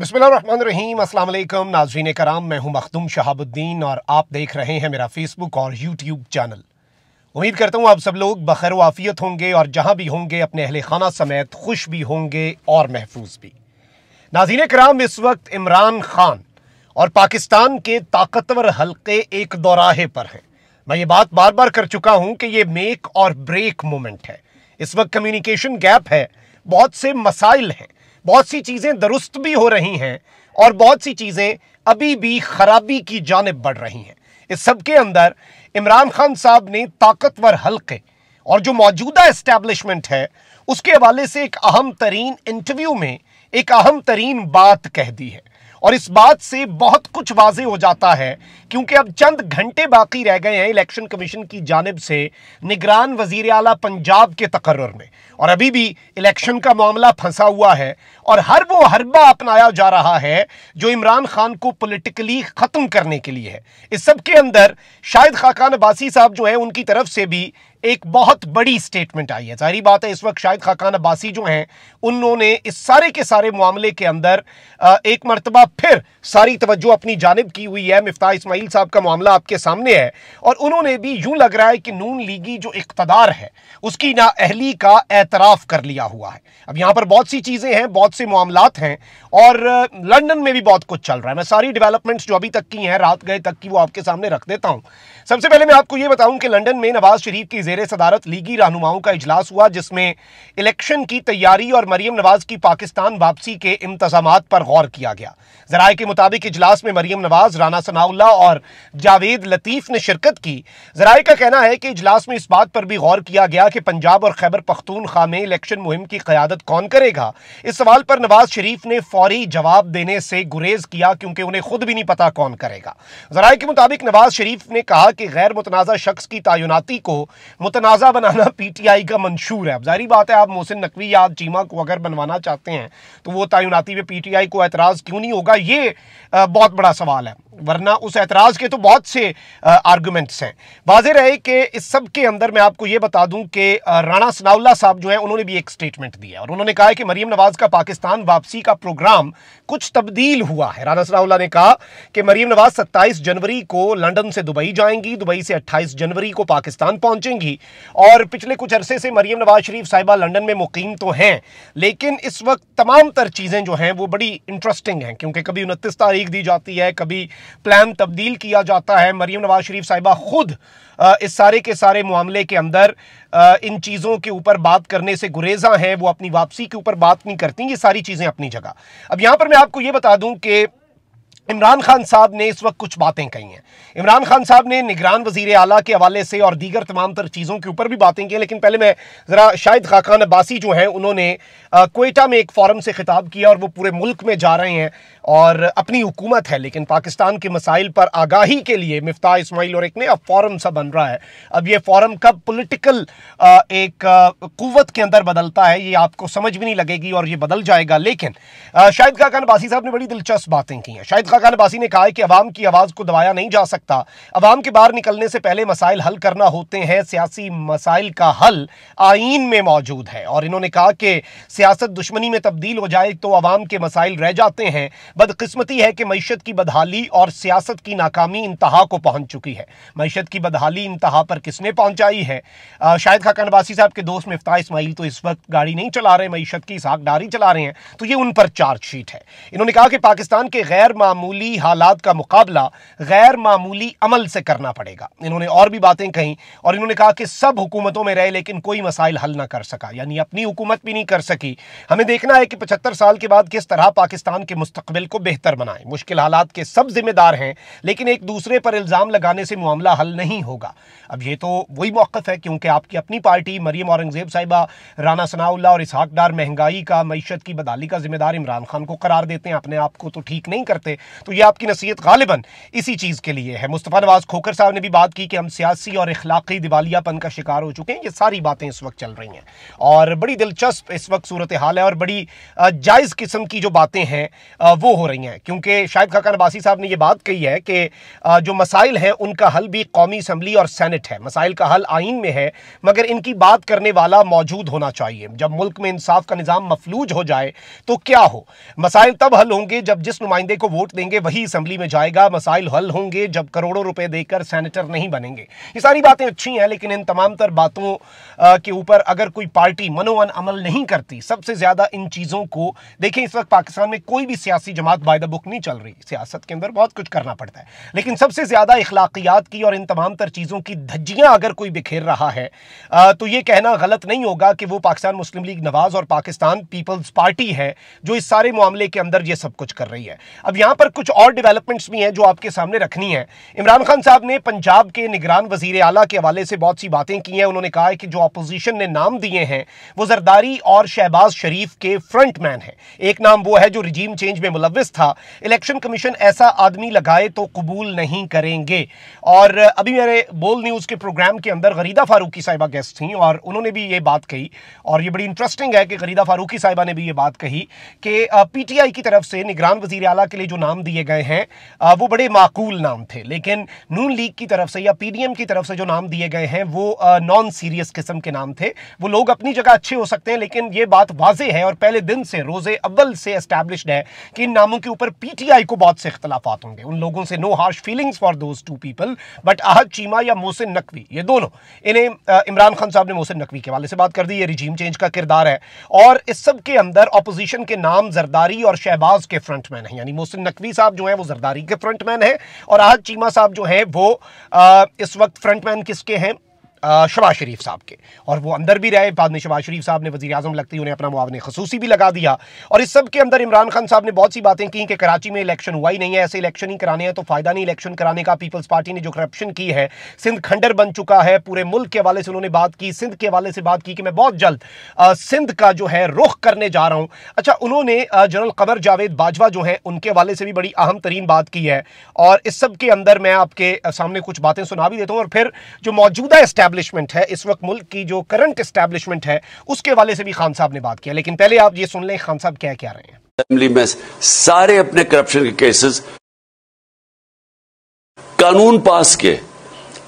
बसमीम अल्लाम नाजरीन कराम मैं हूं मखदूम शहाबुद्दीन और आप देख रहे हैं मेरा फेसबुक और यूट्यूब चैनल उम्मीद करता हूं आप सब लोग बखैर वाफ़ियत होंगे और जहां भी होंगे अपने अहल खाना समेत खुश भी होंगे और महफूज भी नाजीन कराम इस वक्त इमरान खान और पाकिस्तान के ताकतवर हल्के एक दौराहे पर हैं मैं ये बात बार बार कर चुका हूँ कि ये मेक और ब्रेक मोमेंट है इस वक्त कम्युनिकेशन गैप है बहुत से मसाइल हैं बहुत सी चीज़ें दुरुस्त भी हो रही हैं और बहुत सी चीज़ें अभी भी खराबी की जानब बढ़ रही हैं इस सब के अंदर इमरान खान साहब ने ताकतवर हल्के और जो मौजूदा इस्टेब्लिशमेंट है उसके हवाले से एक अहम तरीन इंटरव्यू में एक अहम तरीन बात कह दी है और इस बात से बहुत कुछ वाजे हो जाता है क्योंकि अब चंद घंटे बाकी रह गए हैं इलेक्शन कमीशन की जानब से निगरान वजीर अला पंजाब के तकर्र में और अभी भी इलेक्शन का मामला फंसा हुआ है और हर वो हरबा अपनाया जा रहा है जो इमरान खान को पोलिटिकली ख़त्म करने के लिए है इस सबके अंदर शायद खाकान अबासी साहब जो है उनकी तरफ से भी एक बहुत बड़ी स्टेटमेंट आई है जाहिर बात है इस वक्त शायद खाकान अब्बासी जो हैं उन्होंने इस सारे के सारे मामले के अंदर एक मरतबा फिर सारी तवज्जो अपनी जानब की हुई है मिफ्ता इसमाइल साहब का मामला आपके सामने है और उन्होंने भी यूं लग रहा है कि नून लीगी जो इकतदार है उसकी ना अहली का एतराफ़ कर लिया हुआ है अब यहाँ पर बहुत सी चीज़ें हैं बहुत से मामला हैं और लंडन में भी बहुत कुछ चल रहा है मैं सारी डेवलपमेंट्स जो अभी तक की हैं रात गए तक की वो आपके सामने रख देता हूँ सबसे पहले मैं आपको ये बताऊँ कि लंडन में नवाज शरीफ की जेर सदारत लीगी रहनुमाओं का इजलास हुआ जिसमें इलेक्शन की तैयारी और मरीम नवाज की पाकिस्तान वापसी के इंतजाम पर गौर किया गया जराए के मुताबिक इजलास में मरीम नवाज राना सनाउल्ला और जावेद लतीफ़ ने शिरकत की जराये का कहना है कि इजलास में इस बात पर भी गौर किया गया कि पंजाब और खैबर पख्तूनख्वा में इलेक्शन मुहिम की क्यादत कौन करेगा इस सवाल पर नवाज शरीफ ने फौरी जवाब देने से गुरेज किया क्योंकि उन्हें खुद भी नहीं पता कौन करेगा जराये के मुताबिक नवाज शरीफ ने कहा कि गैर मुतनाज़ा शख्स की तयनाती को मुतनाज़ा बनाना पी टी आई का मंशूर है अब जारी बात है आप मोहसिन नकवी या चीमा को अगर बनवाना चाहते हैं तो वो तयनाती में पी टी आई को एतराज़ क्यों नहीं होगा ये बहुत बड़ा सवाल है वरना उस एतराज़ के तो बहुत से आर्गूमेंट्स हैं वाजह रहे कि इस सब के अंदर मैं आपको ये बता दूं कि राणा सनाउल्ला साहब जो हैं उन्होंने भी एक स्टेटमेंट दिया और उन्होंने कहा कि मरीम नवाज़ का पाकिस्तान वापसी का प्रोग्राम कुछ तब्दील हुआ है राणा सनाउल्ला ने कहा कि मरीम नवाज़ सत्ताईस जनवरी को लंडन से दुबई जाएंगी दुबई से अट्ठाईस जनवरी को पाकिस्तान पहुँचेंगी और पिछले कुछ अरसे से मरीम नवाज शरीफ साहिबा लंडन में मुकीम तो हैं लेकिन इस वक्त तमाम तर चीज़ें जो हैं वो बड़ी इंटरेस्टिंग हैं क्योंकि कभी उनतीस तारीख दी जाती है कभी प्लान तब्दील किया जाता है मरीम नवाज शरीफ साहिबा खुद इस सारे के सारे मामले के अंदर इन चीज़ों के ऊपर बात करने से गुरेजा हैं वो अपनी वापसी के ऊपर बात नहीं करती ये सारी चीज़ें अपनी जगह अब यहाँ पर मैं आपको ये बता दूँ कि इमरान खान साहब ने इस वक्त कुछ बातें कही हैं इमरान खान साहब ने निगरान वजीर अला के हवाले से और दीगर तमाम तर चीज़ों के ऊपर भी बातें की लेकिन पहले मैं ज़रा शाहिद खाकान अब्बासी जो हैं उन्होंने कोयटा में एक फॉरम से खिताब किया और वो पूरे मुल्क में जा रहे हैं और अपनी हुकूमत है लेकिन पाकिस्तान के मसाइल पर आगाही के लिए मफ्ता इसमाइल और एक नया फॉरम सा बन रहा है अब ये फॉरम कब पोलिटिकल एक क़वत के अंदर बदलता है ये आपको समझ भी नहीं लगेगी और ये बदल जाएगा लेकिन शाहिद खाकान अब्बासी साहब ने बड़ी दिलचस्प बातें की हैं शाहिद फ़खा खान बासी ने कहा है कि अवाम की आवाज़ को दबाया नहीं जा सकता अवाम के बाहर निकलने से पहले मसाइल हल करना होते हैं सियासी मसाइल का हल आइन में मौजूद है और इन्होंने कहा कि सियासत दुश्मनी में तब्दील हो जाए तो अवाम के मसाइल रह जाते हैं बदकस्मती है कि मीशत की बदहाली और सियासत की नाकामी इंतहा को पहुंच चुकी है मीशत की बदहाली इंतहा पर किसने पहुंचाई है आ, शायद खाकान बासी साहब के दोस्त मफ्ता इसमाइल तो इस वक्त गाड़ी नहीं चला रहे मीशत की इसहाक चला रहे हैं तो ये उन पर चार्जशीट है इन्होंने कहा कि पाकिस्तान के गैर मामूली मामूली हालात का मुकाबला गैर मामूली अमल से करना पड़ेगा इन्होंने और भी बातें कहीं और इन्होंने कहा कि सब हुकूमतों में रहे लेकिन कोई मसाइल हल ना कर सका यानी अपनी हुकूमत भी नहीं कर सकी हमें देखना है कि पचहत्तर साल के बाद किस तरह पाकिस्तान के मुस्तबिल को बेहतर बनाएं मुश्किल हालात के सब जिम्मेदार हैं लेकिन एक दूसरे पर इल्ज़ाम लगाने से मामला हल नहीं होगा अब ये तो वही मौक़ है क्योंकि आपकी अपनी पार्टी मरीम औरंगजेब साहिबा राना सनाउल्ला और इसहाकदार महंगाई का मीशत की बदाली का जिम्मेदार इमरान खान को करार देते हैं अपने आप को तो ठीक नहीं करते तो ये आपकी नसीहत गालिबा इसी चीज़ के लिए है मुस्तफ़ा नवाज़ खोकर साहब ने भी बात की कि हम सियासी और इखलाकी दिवालियापन का शिकार हो चुके हैं ये सारी बातें इस वक्त चल रही हैं और बड़ी दिलचस्प इस वक्त सूरत हाल है और बड़ी जायज़ किस्म की जो बातें हैं वो हो रही हैं क्योंकि शायद खाकान अबासी साहब ने यह बात कही है कि जो मसाइल हैं उनका हल भी कौमी असम्बली और सैनट है मसाइल का हल आइन में है मगर इनकी बात करने वाला मौजूद होना चाहिए जब मुल्क में इंसाफ का निज़ाम मफलूज हो जाए तो क्या हो मसाइल तब हल होंगे जब जिस नुमाइंदे को वोट देंगे वही असेंबली में जाएगा मसाइल हल होंगे जब करोड़ों रुपए देकर सेनेटर नहीं बनेंगे ये सारी बातें अच्छी हैं लेकिन इन तमाम तर बातों के ऊपर अगर कोई पार्टी मनोवन अमल नहीं करती सबसे ज़्यादा इन चीज़ों को देखें इस वक्त पाकिस्तान में कोई भी सियासी जमात बाय द बुक नहीं चल रही सियासत के अंदर बहुत कुछ करना पड़ता है लेकिन सबसे ज़्यादा इखलाकियात की और इन तमाम तर चीज़ों की धज्जियां अगर कोई बिखेर रहा है तो यह कहना गलत नहीं होगा कि वो पाकिस्तान मुस्लिम लीग नवाज़ और पाकिस्तान पीपल्स पार्टी है जो इस सारे मामले के अंदर ये सब कुछ कर रही है अब यहां पर कुछ और डेवलपमेंट्स भी हैं जो आपके सामने रखनी है इमरान खान साहब ने पंजाब के निगरान वजीर आला के हवाले से बहुत सी बातें की हैं उन्होंने कहा है कि जो अपोजिशन ने नाम दिए हैं वो जरदारी और शहबाज शरीफ के फ्रंट मैन है एक नाम वो है जो रिजीम चेंज में मुलविस था इलेक्शन कमीशन ऐसा आदमी लगाए तो कबूल नहीं करेंगे और अभी मेरे बोल न्यूज़ के प्रोग्राम के अंदर गरीदा फारूकी साहिबा गेस्ट थी और उन्होंने भी ये बात कही और ये बड़ी इंटरेस्टिंग है कि गरीदा फारूकी साहिबा ने भी ये बात कही कि पीटीआई की तरफ से निगरान वजीर अला के लिए जो नाम दिए गए हैं वो बड़े माकूल नाम थे लेकिन नून लीग की तरफ से या पीडीएम की तरफ से जो नाम दिए गए हैं वो नॉन सीरियस किस्म के नाम थे वो लोग अपनी जगह अच्छे हो सकते हैं लेकिन ये बात वाजे है और पहले दिन से रोज़े अव्वल से इस्टेब्लिश है कि इन नामों के ऊपर पी को बहुत से इख्तलाफात होंगे उन लोगों से no harsh feelings for those two people but Ahad Cheema या मोहसिन नकवी ये दोनों इन्हें इमरान खान साहब ने मोहसिन नकवी के हवाले से बात कर दी ये रिजीम चेंज का किरदार है और इस सब के अंदर अपोजिशन के नाम जरदारी और शहबाज के फ्रंट में नहीं यानी मोहसिन नकवी नकवी साहब जो हैं वो जरदारी के फ्रंटमैन हैं और आज चीमा साहब जो हैं वो आ, इस वक्त फ्रंटमैन किसके हैं शबाज शरीफ साहब के और वो अंदर भी रहे बाद में शबाज शरीफ साहब ने वजी अजम लगती उन्हें अपना मुआवन खसूसी भी लगा दिया और इस सब के अंदर इमरान खान साहब ने बहुत सी बातें की कि कराची में इलेक्शन हुआ ही नहीं है ऐसे इलेक्शन ही कराने हैं तो फ़ायदा नहीं इलेक्शन कराने का पीपल्स पार्टी ने जो करप्शन की है सिंध खंडर बन चुका है पूरे मुल्क के हवाले से उन्होंने बात की सिंध के हवाले से बात की कि मैं बहुत जल्द सिंध का जो है रुख करने जा रहा हूँ अच्छा उन्होंने जनरल कमर जावेद बाजवा जो है उनके हवाले से भी बड़ी अहम तरीन बात की है और इस सब के अंदर मैं आपके सामने कुछ बातें सुना भी देता हूँ और फिर जो मौजूदा स्टैप इस्टेब्लिशमेंट है इस वक्त मुल्क की जो करंट इस्टेब्लिशमेंट है उसके वाले से भी खान साहब ने बात किया लेकिन पहले आप ये सुन लें खान साहब क्या क्या रहे हैं में सारे अपने करप्शन के केसेस कानून पास के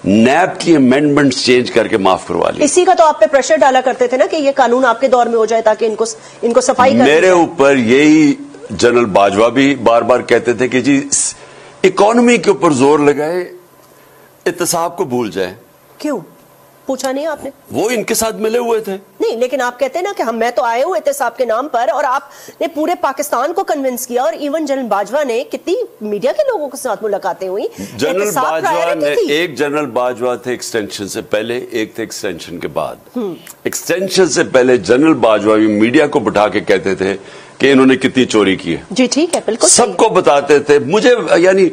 नैब की अमेंडमेंट चेंज करके माफ करवा ली इसी का तो आप पे प्रेशर डाला करते थे ना कि ये कानून आपके दौर में हो जाए ताकि इनको इनको सफाई मेरे ऊपर यही जनरल बाजवा भी बार बार कहते थे कि जी इकोनॉमी के ऊपर जोर लगाए इतसाब को भूल जाए क्यों पूछा नहीं आपने वो इनके साथ मिले हुए थे नहीं लेकिन आप कहते हैं ना कि हम मैं तो आए हुए थे साहब के नाम पर और आपने पूरे पाकिस्तान को कन्विंस किया और इवन जनरल बाजवा ने कितनी मीडिया के लोगों के साथ मुलाकातें हुई जनरल बाजवा ने एक जनरल बाजवा थे एक्सटेंशन से पहले एक थे एक्सटेंशन के बाद एक्सटेंशन हम्म। से पहले जनरल बाजवा भी मीडिया को बैठा के कहते थे कि इन्होंने कितनी चोरी की है जी ठीक है बिल्कुल सबको बताते थे मुझे यानी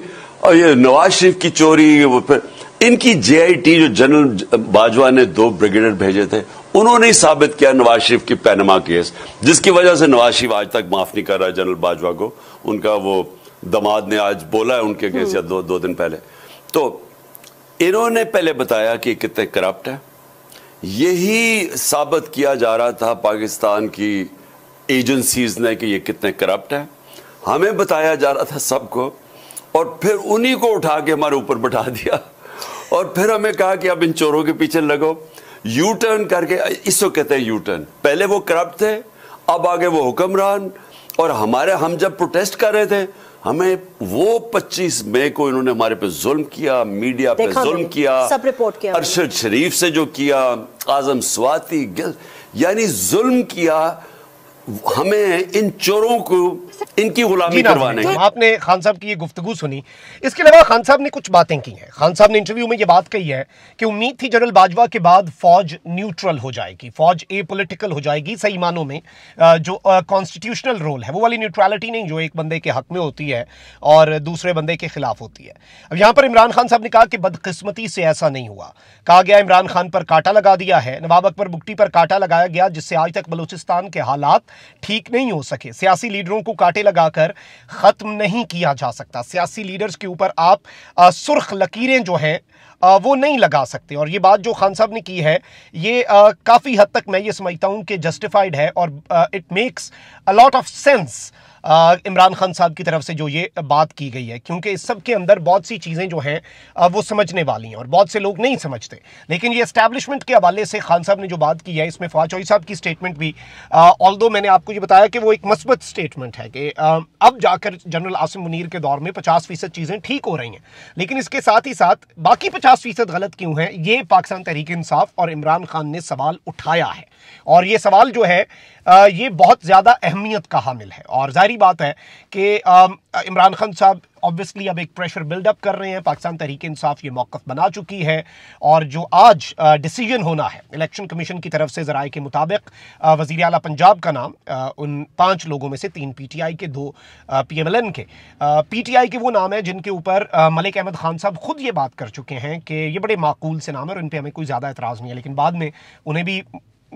ये नवाज शरीफ की चोरी वो फिर इनकी जेआईटी जो जनरल बाजवा ने दो ब्रिगेडियर भेजे थे उन्होंने ही साबित किया नवाज शरीफ की पैनमा केस जिसकी वजह से नवाज शरीफ आज तक माफ नहीं कर रहा है जनरल बाजवा को उनका वो दमाद ने आज बोला है उनके केस हम्म। या दो दो दिन पहले तो इन्होंने पहले बताया कि कितने करप्ट है यही साबित किया जा रहा था पाकिस्तान की एजेंसीज ने कि ये कितने करप्ट है हमें बताया जा रहा था सबको और फिर उन्हीं को उठा के हमारे ऊपर बैठा दिया और फिर हमें कहा कि अब इन चोरों के पीछे लगो यू टर्न करके इसको कहते हैं यू टर्न पहले वो करप्ट थे अब आगे वो हुक्मरान और हमारे हम जब प्रोटेस्ट कर रहे थे हमें वो 25 मई को इन्होंने हमारे पे जुल्म किया मीडिया पे जुल्म तो किया सब रिपोर्ट किया अरशद शरीफ से जो किया आजम स्वाति यानी जुल्म किया हमें इन चोरों को इनकी गुलामी करवाने आपने खान साहब की ये गुफ्तगु सुनी इसके अलावा खान साहब ने कुछ बातें की हैं खान साहब ने इंटरव्यू में ये बात कही है कि उम्मीद थी जनरल बाजवा के बाद फौज न्यूट्रल हो जाएगी फौज ए पोलिटिकल हो जाएगी सही मानों में जो कॉन्स्टिट्यूशनल रोल है वो वाली न्यूट्रलिटी नहीं जो एक बंदे के हक में होती है और दूसरे बंदे के खिलाफ होती है अब यहाँ पर इमरान खान साहब ने कहा कि बदकिस्मती से ऐसा नहीं हुआ कहा गया इमरान खान पर काटा लगा दिया है नवाब अकबर बुगटी पर काटा लगाया गया जिससे आज तक बलूचिस्तान के हालात ठीक नहीं हो सके सियासी लीडरों को काटा सन्नाटे लगाकर ख़त्म नहीं किया जा सकता सियासी लीडर्स के ऊपर आप सुर्ख लकीरें जो हैं वो नहीं लगा सकते और ये बात जो खान साहब ने की है ये काफ़ी हद तक मैं ये समझता हूँ कि जस्टिफाइड है और it makes a lot of sense Imran Khan साहब की तरफ से जो ये बात की गई है क्योंकि इस सब के अंदर बहुत सी चीज़ें जो हैं वो समझने वाली हैं और बहुत से लोग नहीं समझते लेकिन ये इस्टेब्लिशमेंट के हवाले से खान साहब ने जो बात की है इसमें फवाचौई साहब की स्टेटमेंट भी ऑल दो मैंने आपको ये बताया कि वो एक मस्बत स्टेटमेंट है कि अब जाकर जनरल आसिम मुनीर के दौर में पचास फीसद चीज़ें ठीक हो रही हैं लेकिन इसके साथ ही साथ बाकी पचास फीसद गलत क्यों हैं ये पाकिस्तान तहरीक इंसाफ और इमरान खान ने सवाल उठाया है और ये सवाल जो है ये बहुत ज़्यादा अहमियत का हामिल है और जाहिर जाहिर बात है कि इमरान खान साहब ऑब्वियसली अब एक प्रेशर बिल्डअप कर रहे हैं पाकिस्तान तहरीक इंसाफ ये मौक़ बना चुकी है और जो आज डिसीजन होना है इलेक्शन कमीशन की तरफ से ज़राए के मुताबिक वजीर अला पंजाब का नाम आ, उन पाँच लोगों में से तीन पी टी आई के दो पी एम एल एन के पी टी आई के वो नाम है जिनके ऊपर मलिक अहमद खान साहब खुद ये बात कर चुके हैं कि ये बड़े माकूल से नाम है और इन पर हमें कोई ज़्यादा एतराज़ नहीं है लेकिन बाद में उन्हें भी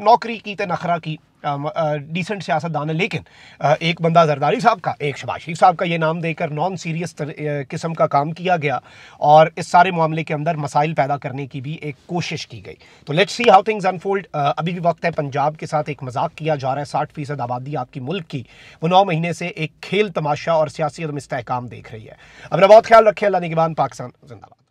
नौकरी की तो नखरा की डिसेंट सियासतदान है लेकिन एक बंदा जरदारी साहब का एक शबाज शरीफ साहब का ये नाम देकर नॉन सीरियस किस्म का काम किया गया और इस सारे मामले के अंदर मसाइल पैदा करने की भी एक कोशिश की गई तो let's see how things unfold अभी भी वक्त है पंजाब के साथ एक मजाक किया जा रहा है साठ फीसद आबादी आपकी मुल्क की वो नौ महीने से एक खेल तमाशा और सियासी और देख रही है अपना बहुत ख्याल रखे अल्लाह निगबान पाकिस्तान जिंदाबाद